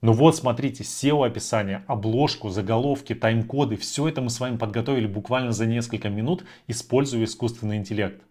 Ну вот, смотрите, SEO-описание, обложку, заголовки, тайм-коды, все это мы с вами подготовили буквально за несколько минут, используя искусственный интеллект.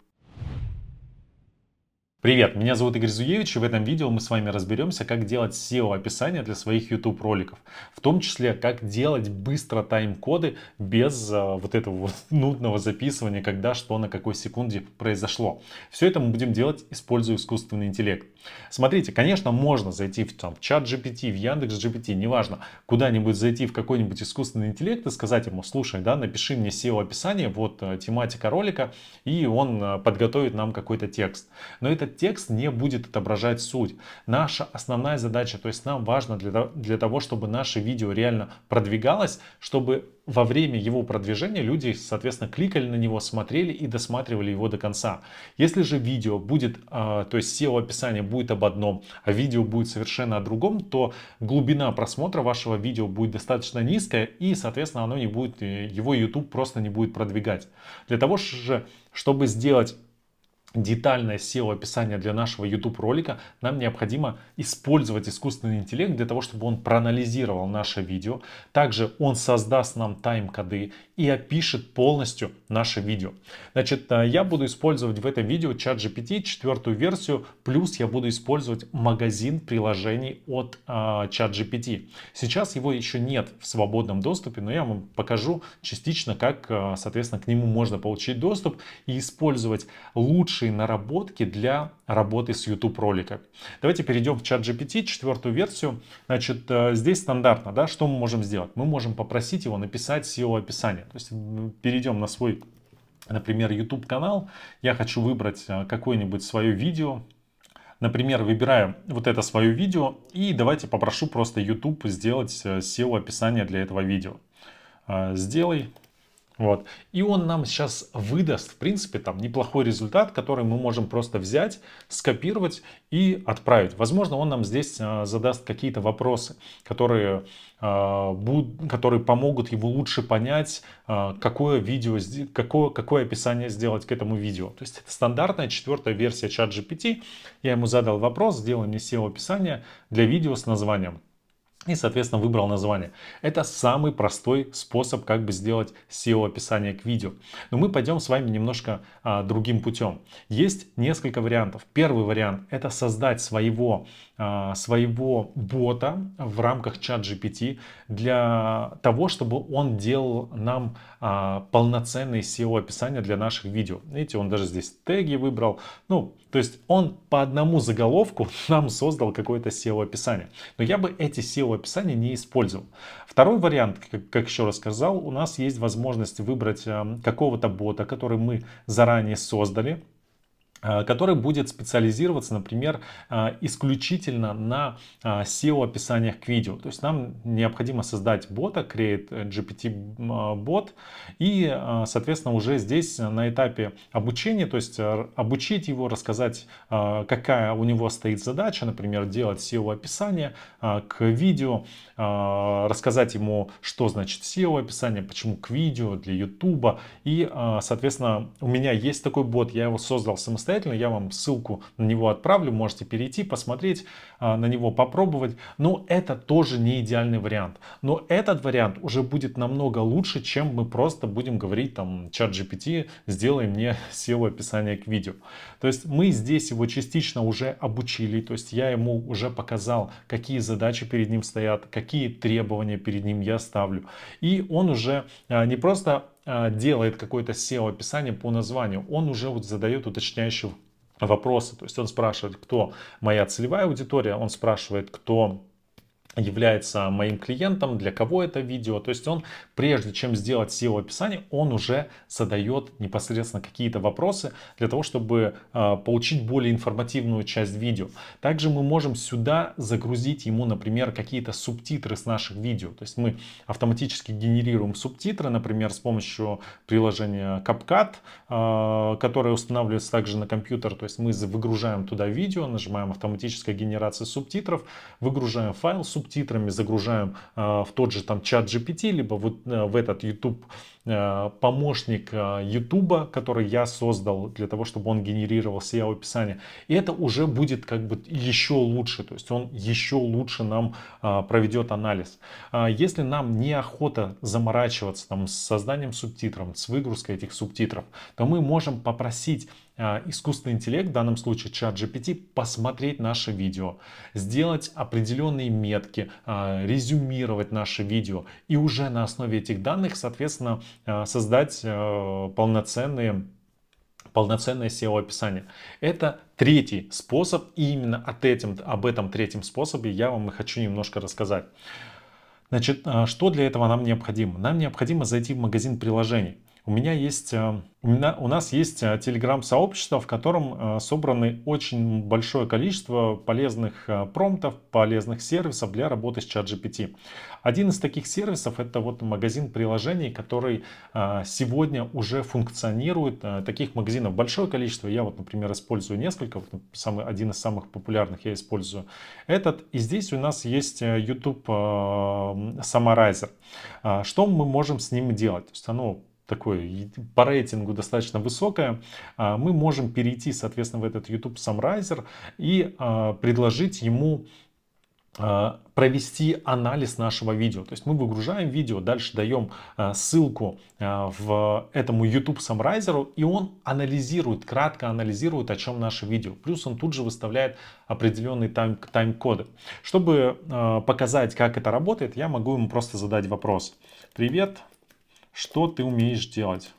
Привет, меня зовут Игорь Зуевич, и в этом видео мы с вами разберемся, как делать SEO-описание для своих YouTube роликов. В том числе, как делать быстро тайм-коды без а, вот этого вот нудного записывания, когда что на какой секунде произошло. Все это мы будем делать, используя искусственный интеллект. Смотрите, конечно, можно зайти в там, чат GPT, в Яндекс GPT, неважно, куда-нибудь зайти в какой-нибудь искусственный интеллект и сказать ему, слушай, да, напиши мне SEO-описание, вот э, тематика ролика, и он э, подготовит нам какой-то текст. Но это этот текст не будет отображать суть. Наша основная задача, то есть нам важно для, для того, чтобы наше видео реально продвигалось, чтобы во время его продвижения люди, соответственно, кликали на него, смотрели и досматривали его до конца. Если же видео будет, а, то есть SEO-описание будет об одном, а видео будет совершенно о другом, то глубина просмотра вашего видео будет достаточно низкая и, соответственно, оно не будет, э, его YouTube просто не будет продвигать. Для того же, чтобы сделать детальное SEO-описание для нашего YouTube ролика, нам необходимо использовать искусственный интеллект для того, чтобы он проанализировал наше видео. Также он создаст нам тайм-коды и опишет полностью наше видео. Значит, э, я буду использовать в этом видео чат GPT, четвертую версию, плюс я буду использовать магазин приложений от э, чат GPT. Сейчас его еще нет в свободном доступе, но я вам покажу частично, как, э, соответственно, к нему можно получить доступ и использовать лучше лучшие наработки для работы с YouTube роликами. Давайте перейдем в чат GPT, четвертую версию. Значит, э, здесь стандартно, да, что мы можем сделать? Мы можем попросить его написать SEO описание. То есть перейдем на свой, например, YouTube канал. Я хочу выбрать э, какое-нибудь свое видео, например, выбираю вот это свое видео и давайте попрошу просто YouTube сделать э, SEO описание для этого видео. Сделай вот. И он нам сейчас выдаст, в принципе, там неплохой результат, который мы можем просто взять, скопировать и отправить. Возможно, он нам здесь э, задаст какие-то вопросы, которые, э, буд, которые помогут ему лучше понять, э, какое видео, какое, какое описание сделать к этому видео. То есть это стандартная четвертая версия чат GPT. Я ему задал вопрос, сделай мне SEO описание для видео с названием и, соответственно, выбрал название. Это самый простой способ, как бы сделать SEO-описание к видео. Но мы пойдем с вами немножко а, другим путем. Есть несколько вариантов. Первый вариант – это создать своего а, своего бота в рамках чат GPT для того, чтобы он делал нам а, полноценные SEO-описания для наших видео. Видите, он даже здесь теги выбрал. Ну, то есть он по одному заголовку нам создал какое-то SEO-описание. Но я бы эти SEO-описания не использовал. Второй вариант, как, как еще рассказал, у нас есть возможность выбрать а, какого-то бота, который мы заранее создали Э, который будет специализироваться, например, э, исключительно на э, SEO-описаниях к видео. То есть нам необходимо создать бота, create GPT-бот, и, соответственно, уже здесь на этапе обучения, то есть обучить его, рассказать, какая у него стоит задача, например, делать SEO-описание к видео, рассказать ему, что значит SEO-описание, почему к видео, для YouTube, и, соответственно, у меня есть такой бот, я его создал самостоятельно, самостоятельно. Я вам ссылку на него отправлю, можете перейти, посмотреть. А, на него попробовать. Но это тоже не идеальный вариант. Но этот вариант уже будет намного лучше, чем мы просто будем говорить там чат GPT, сделай мне SEO описание к видео. То есть мы здесь его частично уже обучили, то есть я ему уже показал, какие задачи перед ним стоят, какие требования перед ним я ставлю. И он уже а, не просто а, делает какое-то SEO-описание по названию, он уже вот задает уточняющие вопросы. То есть он спрашивает, кто моя целевая аудитория, он спрашивает, кто является моим клиентом, для кого это видео. То есть он, прежде чем сделать SEO описание, он уже задает непосредственно какие-то вопросы для того, чтобы э, получить более информативную часть видео. Также мы можем сюда загрузить ему, например, какие-то субтитры с наших видео. То есть мы автоматически генерируем субтитры, например, с помощью приложения CapCut, э, которое устанавливается также на компьютер. То есть мы выгружаем туда видео, нажимаем автоматическая генерация субтитров, выгружаем файл субтитров, субтитрами загружаем а, в тот же там чат GPT, либо вот э, в этот YouTube Э, помощник YouTube, э, который я создал для того, чтобы он генерировал SEO-описание. И это уже будет как бы еще лучше, то есть он еще лучше нам э, проведет анализ. Если нам неохота заморачиваться там, с созданием субтитров, с выгрузкой этих субтитров, то мы можем попросить искусственный интеллект, в данном случае чат GPT, посмотреть наше видео, сделать определенные метки, резюмировать наше видео и уже на основе этих данных, соответственно, Э, создать э, полноценные полноценное SEO-описание. Это третий способ, и именно от этим, об этом третьем способе я вам и хочу немножко рассказать. Значит, э, что для этого нам необходимо? Нам необходимо зайти в магазин приложений. У меня есть, у, меня, у нас есть телеграм-сообщество, в котором собраны очень большое количество полезных промптов, полезных сервисов для работы с ChatGPT. Один из таких сервисов это вот магазин приложений, который а, сегодня уже функционирует. А, таких магазинов большое количество. Я вот, например, использую несколько. Вот ну, самый, один из самых популярных я использую этот. И здесь у нас есть э, YouTube а, Summarizer. Что мы можем с ним делать? То есть оно такое по рейтингу достаточно высокое, мы можем перейти, соответственно, в этот YouTube Summarizer и предложить ему Э, провести анализ нашего видео. То есть мы выгружаем видео, дальше даем э, ссылку э, в этому YouTube Summarizer, и он анализирует, кратко анализирует, о чем наше видео. Плюс он тут же выставляет определенные тайм тайм-коды. Чтобы показать, как это работает, я могу ему просто задать вопрос. Привет, что ты умеешь делать?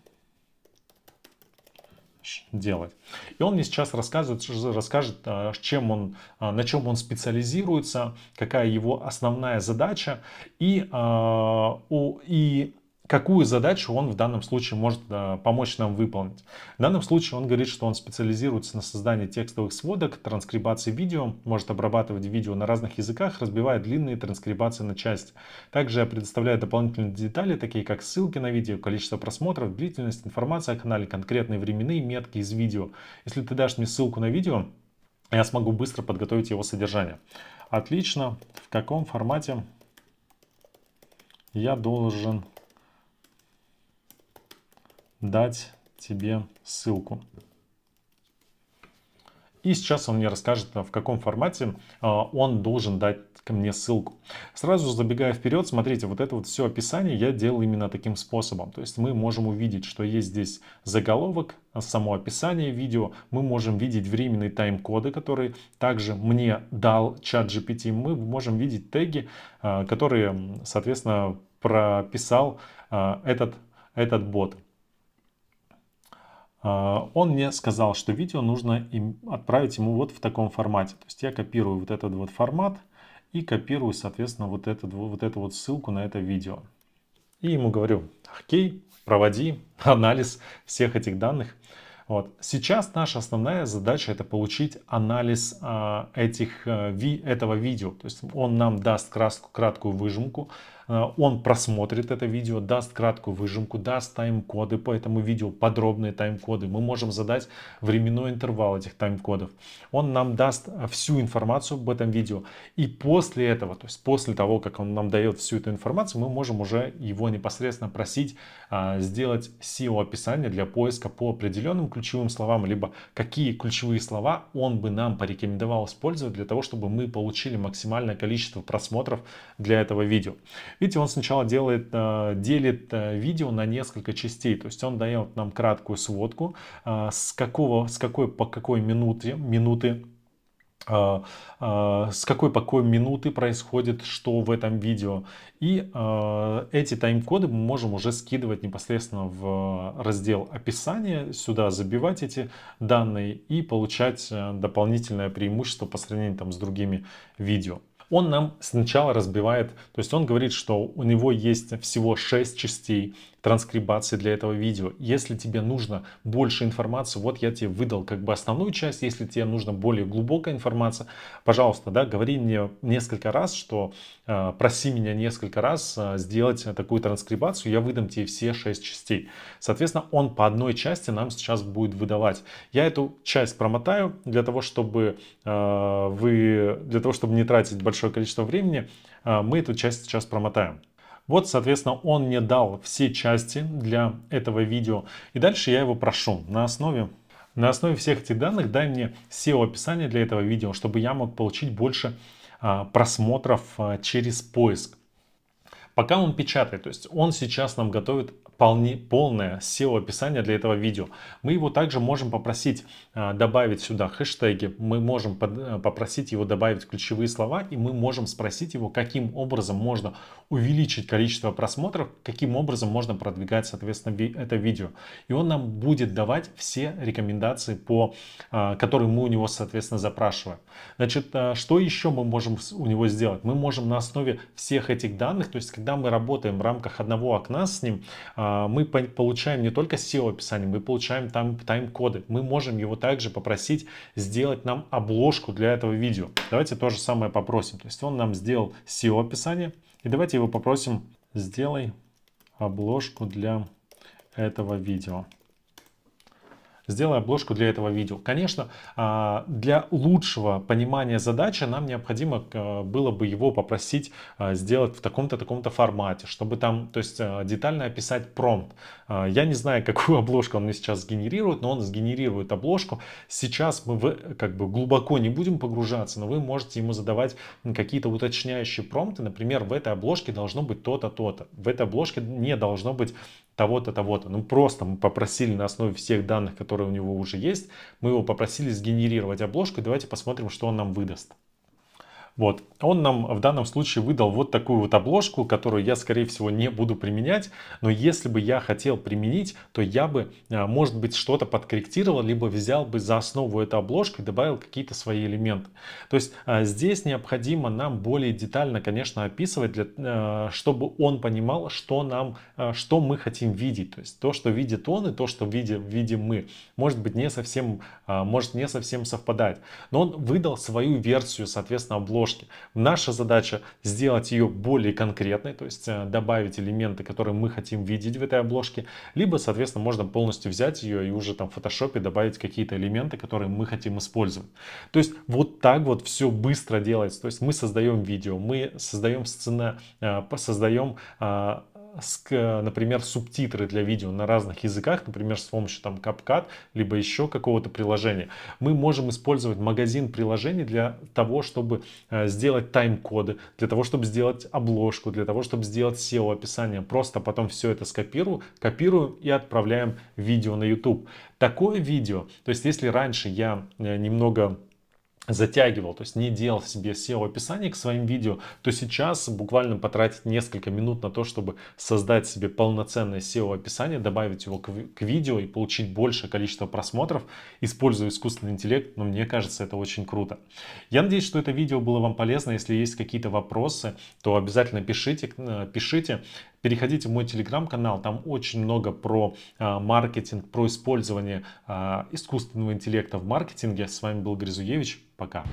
делать. И он мне сейчас расскажет, расскажет, чем он, а, на чем он специализируется, какая его основная задача. И, а, и какую задачу он в данном случае может э, помочь нам выполнить. В данном случае он говорит, что он специализируется на создании текстовых сводок, транскрибации видео, может обрабатывать видео на разных языках, разбивая длинные транскрибации на части. Также предоставляет дополнительные детали, такие как ссылки на видео, количество просмотров, длительность, информация о канале, конкретные временные метки из видео. Если ты дашь мне ссылку на видео, я смогу быстро подготовить его содержание. Отлично. В каком формате я должен дать тебе ссылку. И сейчас он мне расскажет, в каком формате а, он должен дать ко мне ссылку. Сразу забегая вперед, смотрите, вот это вот все описание я делал именно таким способом. То есть мы можем увидеть, что есть здесь заголовок, само описание видео. Мы можем видеть временные тайм-коды, которые также мне дал чат GPT. Мы можем видеть теги, а, которые, соответственно, прописал а, этот, этот бот. А, он мне сказал, что видео нужно им отправить ему вот в таком формате. То есть я копирую вот этот вот формат и копирую, соответственно, вот, этот, вот эту вот ссылку на это видео. И ему говорю, окей, проводи анализ всех этих данных. Вот. Сейчас наша основная задача это получить анализ а, этих, э, этого видео. То есть он нам даст краску, краткую выжимку, Э, он просмотрит это видео, даст краткую выжимку, даст тайм-коды по этому видео, подробные тайм-коды. Мы можем задать временной интервал этих тайм-кодов. Он нам даст э, всю информацию об этом видео. И после этого, то есть после того, как он нам дает всю эту информацию, мы можем уже его непосредственно просить э, сделать SEO-описание для поиска по определенным ключевым словам, либо какие ключевые слова он бы нам порекомендовал использовать для того, чтобы мы получили максимальное количество просмотров для этого видео. Видите, он сначала делает, э, делит э, видео на несколько частей, то есть он дает нам краткую сводку, э, с, какого, с какой по какой минуте, минуты с какой по какой минуты происходит что в этом видео. И эти тайм-коды мы можем уже скидывать непосредственно в раздел описания, сюда забивать эти данные и получать дополнительное преимущество по сравнению там, с другими видео он нам сначала разбивает, то есть он говорит, что у него есть всего 6 частей, транскрибации для этого видео. Если тебе нужно больше информации, вот я тебе выдал как бы основную часть, если тебе нужна более глубокая информация, пожалуйста, да, говори мне несколько раз, что э, проси меня несколько раз э, сделать такую транскрибацию, я выдам тебе все шесть частей. Соответственно, он по одной части нам сейчас будет выдавать. Я эту часть промотаю для того, чтобы э, вы, для того, чтобы не тратить большое количество времени, э, мы эту часть сейчас промотаем. Вот, соответственно, он мне дал все части для этого видео. И дальше я его прошу на основе на основе всех этих данных дай мне SEO-описание для этого видео, чтобы я мог получить больше а, просмотров а, через поиск. Пока он печатает, то есть он сейчас нам готовит вполне полное SEO-описание для этого видео. Мы его также можем попросить а, добавить сюда хэштеги, мы можем э, попросить его добавить ключевые слова, и мы можем спросить его, каким образом можно увеличить количество просмотров, каким образом можно продвигать, соответственно, это видео. И он нам будет давать все рекомендации, по, а, которые мы у него, соответственно, запрашиваем. Значит, а, что еще мы можем у него сделать? Мы можем на основе всех этих данных, то есть когда мы работаем в рамках одного окна с ним, а, мы получаем не только SEO-описание, мы получаем там тайм-коды. Мы можем его также попросить сделать нам обложку для этого видео. Давайте то же самое попросим. То есть он нам сделал SEO-описание. И давайте его попросим, сделай обложку для этого видео сделай обложку для этого видео. Конечно, а, для лучшего понимания задачи нам необходимо э, было бы его попросить а, сделать в таком-то, таком-то формате, чтобы там, то есть э, детально описать промпт. А, я не знаю, какую обложку он мне сейчас сгенерирует, но он сгенерирует обложку. Сейчас мы в, как бы глубоко не будем погружаться, но вы можете ему задавать какие-то уточняющие промпты. Например, в этой обложке должно быть то-то, то-то. В этой обложке не должно быть того-то, того-то. Ну просто мы попросили на основе всех данных, которые у него уже есть, мы его попросили сгенерировать обложку, и давайте посмотрим, что он нам выдаст. Вот. Он нам в данном случае выдал вот такую вот обложку, которую я, скорее всего, не буду применять. Но если бы я хотел применить, то я бы, а, может быть, что-то подкорректировал, либо взял бы за основу эту обложку и добавил какие-то свои элементы. То есть а, здесь необходимо нам более детально, конечно, описывать, для, а, чтобы он понимал, что, нам, что мы хотим видеть. То есть то, что видит он и то, что видим, видим мы, может быть, не совсем, может не совсем совпадать. Но он выдал свою версию, соответственно, обложки дорожки. Наша задача сделать ее более конкретной, то есть э, добавить элементы, которые мы хотим видеть в этой обложке, либо, соответственно, можно полностью взять ее и уже там в фотошопе добавить какие-то элементы, которые мы хотим использовать. То есть вот так вот все быстро делается. То есть мы создаем видео, мы создаем сцена, э, создаем а, например, субтитры для видео на разных языках, например, с помощью там CapCut, либо еще какого-то приложения. Мы можем использовать магазин приложений для того, чтобы э, сделать тайм-коды, для того, чтобы сделать обложку, для того, чтобы сделать SEO-описание. Просто потом все это скопирую, копирую и отправляем видео на YouTube. Такое видео, то есть если раньше я э, немного затягивал, то есть не делал себе SEO-описание к своим видео, то сейчас буквально потратить несколько минут на то, чтобы создать себе полноценное SEO-описание, добавить его к, к видео и получить большее количество просмотров, используя искусственный интеллект, но ну, мне кажется, это очень круто. Я надеюсь, что это видео было вам полезно. Если есть какие-то вопросы, то обязательно пишите, э, пишите переходите в мой телеграм-канал, там очень много про а, маркетинг, про использование а, искусственного интеллекта в маркетинге. С вами был Гризуевич, пока.